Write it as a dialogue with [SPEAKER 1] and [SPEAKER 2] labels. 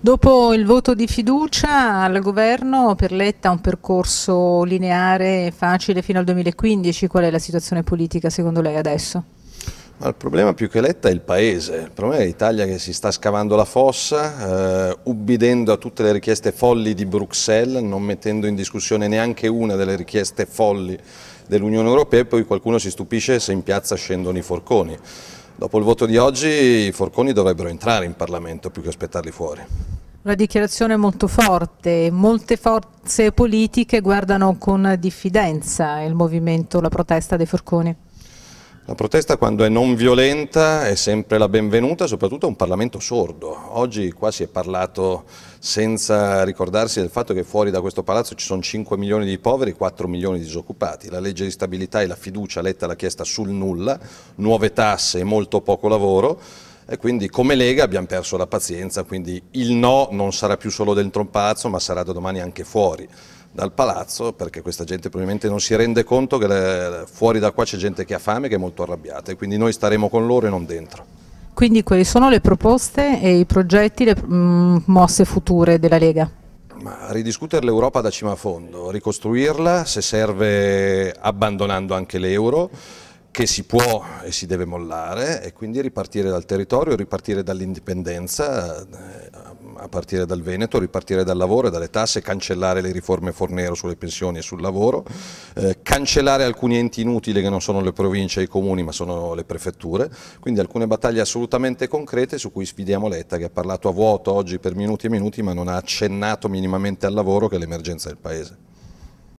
[SPEAKER 1] Dopo il voto di fiducia al governo per Letta un percorso lineare facile fino al 2015, qual è la situazione politica secondo lei adesso?
[SPEAKER 2] Ma il problema più che Letta è il paese, il problema è l'Italia che si sta scavando la fossa, eh, ubbidendo a tutte le richieste folli di Bruxelles, non mettendo in discussione neanche una delle richieste folli dell'Unione Europea e poi qualcuno si stupisce se in piazza scendono i forconi. Dopo il voto di oggi i forconi dovrebbero entrare in Parlamento più che aspettarli fuori.
[SPEAKER 1] Una dichiarazione molto forte, molte forze politiche guardano con diffidenza il movimento, la protesta dei forconi.
[SPEAKER 2] La protesta quando è non violenta è sempre la benvenuta, soprattutto a un Parlamento sordo. Oggi qua si è parlato senza ricordarsi del fatto che fuori da questo palazzo ci sono 5 milioni di poveri e 4 milioni di disoccupati. La legge di stabilità e la fiducia letta l'ha chiesta sul nulla, nuove tasse e molto poco lavoro. E quindi come Lega abbiamo perso la pazienza, quindi il no non sarà più solo dentro un palazzo ma sarà da domani anche fuori dal palazzo perché questa gente probabilmente non si rende conto che le, fuori da qua c'è gente che ha fame, che è molto arrabbiata e quindi noi staremo con loro e non dentro.
[SPEAKER 1] Quindi quali sono le proposte e i progetti, le mh, mm, mosse future della Lega?
[SPEAKER 2] Ma ridiscutere l'Europa da cima a fondo, ricostruirla se serve abbandonando anche l'euro che si può e si deve mollare e quindi ripartire dal territorio, ripartire dall'indipendenza, eh, a partire dal Veneto, ripartire dal lavoro e dalle tasse, cancellare le riforme Fornero sulle pensioni e sul lavoro, eh, cancellare alcuni enti inutili che non sono le province e i comuni ma sono le prefetture, quindi alcune battaglie assolutamente concrete su cui sfidiamo Letta che ha parlato a vuoto oggi per minuti e minuti ma non ha accennato minimamente al lavoro che è l'emergenza del Paese.